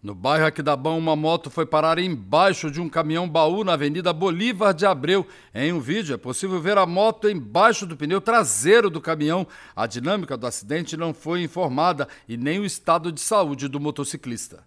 No bairro Aquidabão, uma moto foi parar embaixo de um caminhão-baú na Avenida Bolívar de Abreu. Em um vídeo é possível ver a moto embaixo do pneu traseiro do caminhão. A dinâmica do acidente não foi informada e nem o estado de saúde do motociclista.